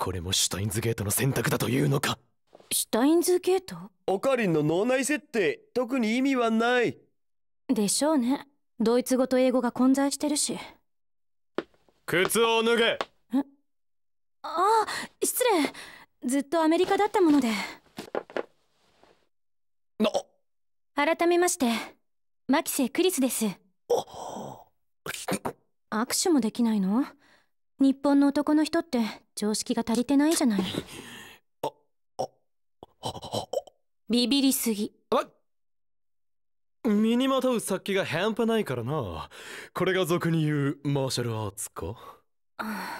これもシュタインズゲートの選択だというのかシュタインズゲートオカリンの脳内設定特に意味はないでしょうねドイツ語と英語が混在してるし靴を脱げああ失礼ずっとアメリカだったものでな改めましてマキセ・クリスです握手もできないの日本の男の人って常識が足りてないじゃない ビビりすぎ身にまとう殺気が半端ないからなこれが俗に言うマーシャルアーツかあ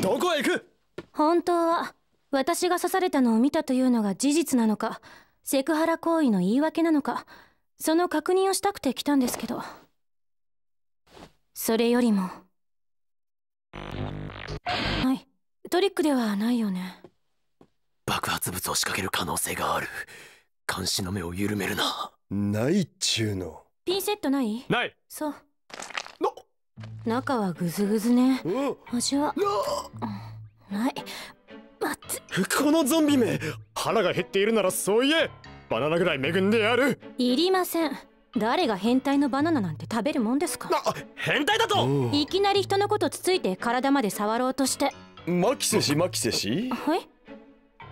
どこへ行く本当は私が刺されたのを見たというのが事実なのかセクハラ行為の言い訳なのかその確認をしたくて来たんですけど。それよりもはいトリックではないよね爆発物を仕掛ける可能性がある監視の目を緩めるなないっちゅうのピンセットないないそう中はグズグズねうん。味はない待つ。このゾンビ目腹が減っているならそう言えバナナぐらい恵んでやるいりません誰が変態のバナナなんて食べるもんですか変態だといきなり人のことつついて体まで触ろうとしてマキセシマキセシはい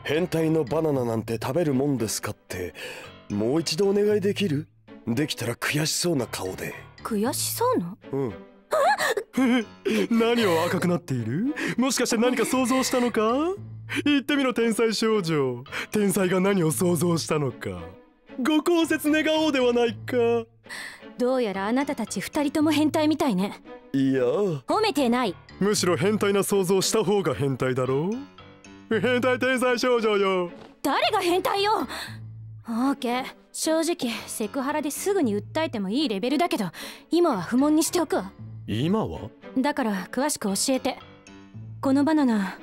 変態のバナナなんて食べるもんですかってもう一度お願いできるできたら悔しそうな顔で悔しそうなうん 何を赤くなっているもしかして何か想像したのか 言ってみろ天才少女天才が何を想像したのかご降雪願おうではないかどうやらあなたたち二人とも変態みたいねいや褒めてないむしろ変態な想像した方が変態だろう変態天才少女よ誰が変態よオーケー正直セクハラですぐに訴えてもいいレベルだけど今は不問にしておくわ今はだから詳しく教えてこのバナナ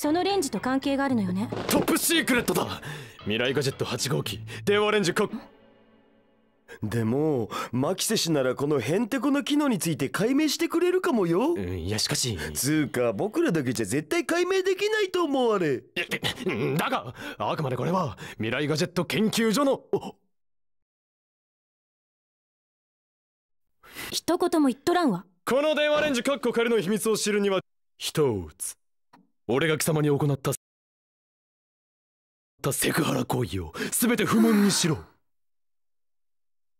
そのレンジと関係があるのよねトップシークレットだ未来ガジェット8号機電話レンジかでもマキセ氏ならこのへんてこな機能について解明してくれるかもよ、うん、いやしかしつうか僕らだけじゃ絶対解明できないと思われだがあくまでこれは未来ガジェット研究所の一言も言っとらんわこの電話レンジカッコ仮の秘密を知るには一つ俺が貴様に行ったセクハラ行為を全て不問にしろ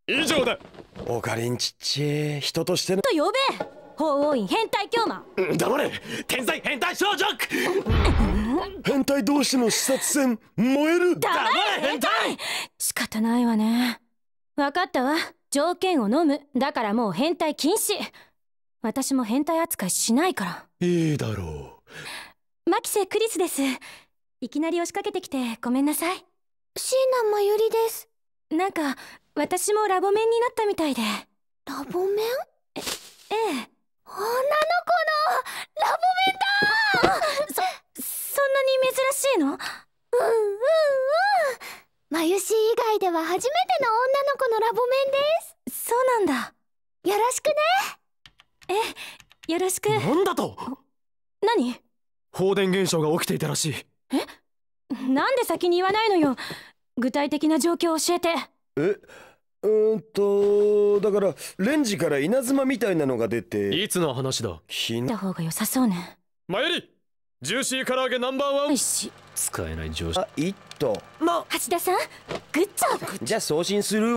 以上だオカリンちッチ人としてのと呼べ法王院変態教魔黙れ天才変態少女変態同士の視察戦燃える黙れ変態仕方ないわね分かったわ条件を飲むだからもう変態禁止私も変態扱いしないからいいだろうマキセ・クリスですいきなり押しかけてきてごめんなさい椎名まゆりですなんか私もラボ面になったみたいでラボ面えええ女の子のラボ面だそそんなに珍しいのうんうんうん真由以外では初めての女の子のラボ面ですそうなんだよろしくねえよろしくなんだと何放電現象が起きていたらしいえなんで先に言わないのよ具体的な状況を教えてえうんとだからレンジから稲妻みたいなのが出ていつの話だ聞いた方が良さそうねマユリジューシー唐揚げナンバーワン使えない上司あいっとな橋田さんグッジョブじゃあ送信する